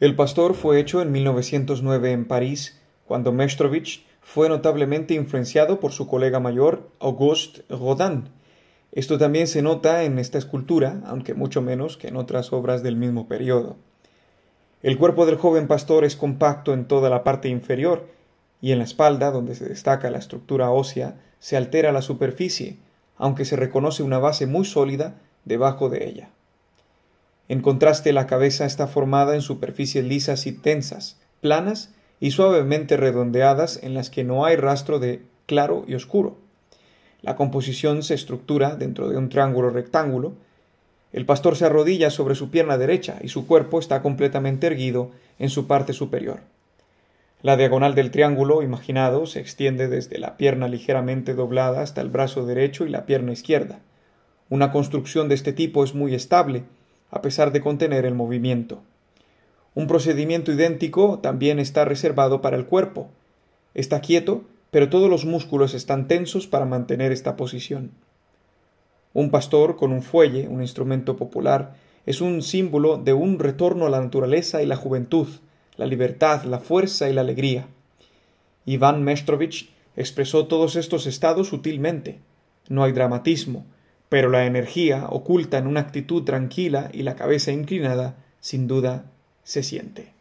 El Pastor fue hecho en 1909 en París, cuando Mestrovich fue notablemente influenciado por su colega mayor, Auguste Rodin. Esto también se nota en esta escultura, aunque mucho menos que en otras obras del mismo periodo. El cuerpo del joven pastor es compacto en toda la parte inferior, y en la espalda, donde se destaca la estructura ósea, se altera la superficie, aunque se reconoce una base muy sólida debajo de ella. En contraste, la cabeza está formada en superficies lisas y tensas, planas y suavemente redondeadas en las que no hay rastro de claro y oscuro. La composición se estructura dentro de un triángulo rectángulo. El pastor se arrodilla sobre su pierna derecha y su cuerpo está completamente erguido en su parte superior. La diagonal del triángulo imaginado se extiende desde la pierna ligeramente doblada hasta el brazo derecho y la pierna izquierda. Una construcción de este tipo es muy estable a pesar de contener el movimiento. Un procedimiento idéntico también está reservado para el cuerpo. Está quieto, pero todos los músculos están tensos para mantener esta posición. Un pastor con un fuelle, un instrumento popular, es un símbolo de un retorno a la naturaleza y la juventud, la libertad, la fuerza y la alegría. Iván Mestrovich expresó todos estos estados sutilmente. No hay dramatismo, pero la energía oculta en una actitud tranquila y la cabeza inclinada, sin duda, se siente.